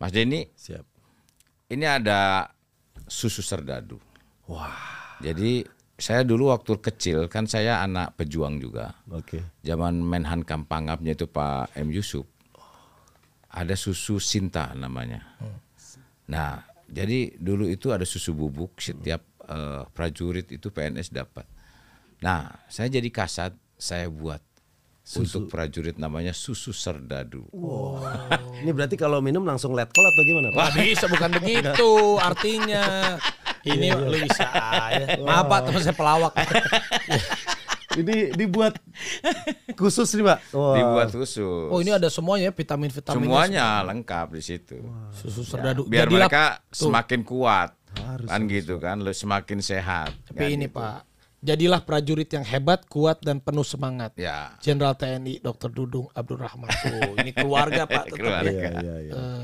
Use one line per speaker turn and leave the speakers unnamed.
Mas Denny, siap. Ini ada susu serdadu. Wah. Jadi saya dulu waktu kecil kan saya anak pejuang juga. Oke. Okay. Zaman Menhan Kampangapnya itu Pak M Yusuf. Ada susu Sinta namanya. Nah, jadi dulu itu ada susu bubuk setiap uh, prajurit itu PNS dapat. Nah, saya jadi kasat, saya buat Susu. Untuk prajurit namanya susu serdadu. Wow. Ini berarti kalau minum langsung letkol atau gimana? Pak? Wah bisa bukan begitu artinya. Ini iya, iya. lu bisa Maaf Pak teman saya pelawak. Ini dibuat khusus nih pak. Wow. Dibuat khusus. Oh ini ada semuanya vitamin ya, vitamin. Semuanya semua. lengkap di situ. Wow. Susu ya, serdadu. Ya, biar Jadi mereka lap. semakin kuat. Harus, kan harus. gitu kan, lu semakin sehat. Tapi kan ini gitu. pak Jadilah prajurit yang hebat, kuat dan penuh semangat. Ya. Jenderal TNI Dr. Dudung Abdurrahman. Oh, ini keluarga Pak. Tetap ya. keluarga. Ya, ya, ya. Uh,